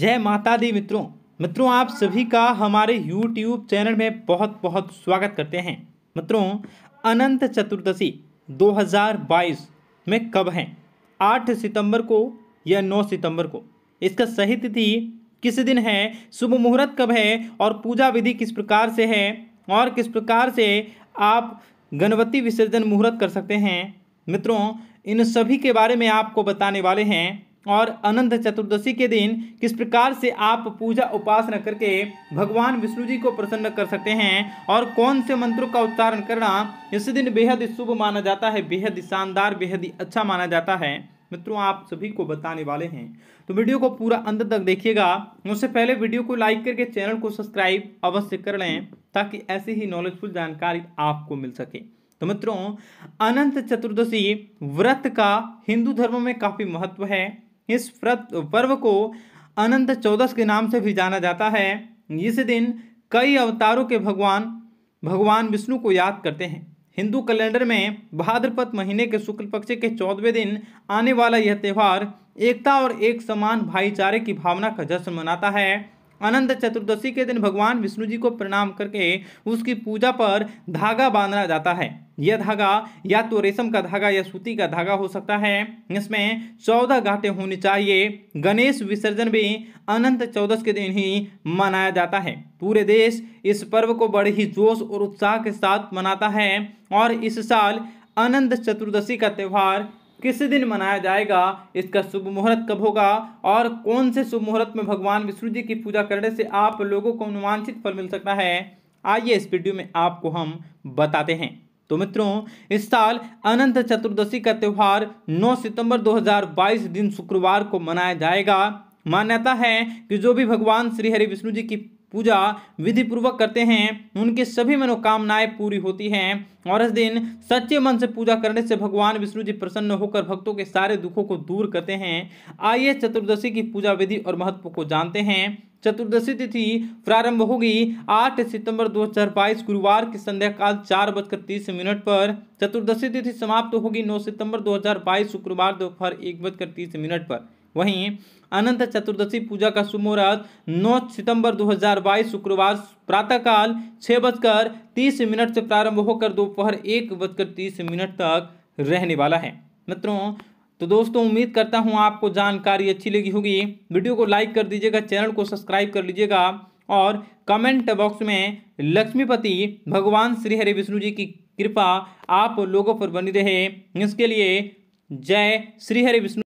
जय माता दी मित्रों मित्रों आप सभी का हमारे YouTube चैनल में बहुत बहुत स्वागत करते हैं मित्रों अनंत चतुर्दशी 2022 में कब है 8 सितंबर को या 9 सितंबर को इसका सही तिथि किस दिन है शुभ मुहूर्त कब है और पूजा विधि किस प्रकार से है और किस प्रकार से आप गणवती विसर्जन मुहूर्त कर सकते हैं मित्रों इन सभी के बारे में आपको बताने वाले हैं और अनंत चतुर्दशी के दिन किस प्रकार से आप पूजा उपासना करके भगवान विष्णु जी को प्रसन्न कर सकते हैं और कौन से मंत्रों का उच्चारण करना इस दिन बेहद शुभ माना जाता है बेहद शानदार बेहद ही अच्छा माना जाता है मित्रों आप सभी को बताने वाले हैं तो वीडियो को पूरा अंत तक देखिएगा उससे पहले वीडियो को लाइक करके चैनल को सब्सक्राइब अवश्य कर लें ताकि ऐसी ही नॉलेजफुल जानकारी आपको मिल सके तो मित्रों अनंत चतुर्दशी व्रत का हिंदू धर्म में काफ़ी महत्व है इस पर्व को अनंत चौदस के नाम से भी जाना जाता है इस दिन कई अवतारों के भगवान भगवान विष्णु को याद करते हैं हिंदू कैलेंडर में भाद्रपद महीने के शुक्ल पक्ष के चौदहवें दिन आने वाला यह त्यौहार एकता और एक समान भाईचारे की भावना का जश्न मनाता है अनंत चतुर्दशी के दिन भगवान विष्णु जी को प्रणाम करके उसकी पूजा पर धागा बांधा जाता है यह धागा या तो रेशम का धागा या सूती का धागा हो सकता है इसमें चौदह घाटे होनी चाहिए गणेश विसर्जन भी अनंत चौदश के दिन ही मनाया जाता है पूरे देश इस पर्व को बड़े ही जोश और उत्साह के साथ मनाता है और इस साल अनंत चतुर्दशी का त्यौहार किस दिन मनाया जाएगा इसका शुभ मुहूर्त कब होगा और कौन से शुभ मुहूर्त में भगवान विष्णु जी की पूजा करने से आप लोगों को अनुमानित फल मिल सकता है आइए इस वीडियो में आपको हम बताते हैं तो मित्रों इस साल अनंत चतुर्दशी का त्यौहार 9 सितंबर 2022 दिन शुक्रवार को मनाया जाएगा मान्यता है कि जो भी भगवान श्री हरि विष्णु जी की पूजा विधि पूर्वक करते हैं उनकी सभी मनोकामनाएं पूरी होती हैं और इस दिन सच्चे मन से पूजा करने से भगवान विष्णु जी प्रसन्न होकर भक्तों के सारे दुखों को दूर करते हैं आइए चतुर्दशी की पूजा विधि और महत्व को जानते हैं चतुर्दशी तिथि प्रारंभ होगी 8 सितंबर 2022 गुरुवार की संध्या काल चार बजकर तीस मिनट पर चतुर्दशी तिथि समाप्त तो होगी 9 सितंबर 2022 शुक्रवार दोपहर एक बजकर तीस मिनट पर वहीं अनंत चतुर्दशी पूजा का मुहूर्त नौ सितंबर 2022 शुक्रवार प्रातःकाल छः बजकर तीस मिनट से प्रारंभ होकर दोपहर एक बजकर तीस मिनट तक रहने वाला है मित्रों तो दोस्तों उम्मीद करता हूँ आपको जानकारी अच्छी लगी होगी वीडियो को लाइक कर दीजिएगा चैनल को सब्सक्राइब कर लीजिएगा और कमेंट बॉक्स में लक्ष्मीपति भगवान श्री हरि विष्णु जी की कृपा आप लोगों पर बनी रहे इसके लिए जय श्री हरि विष्णु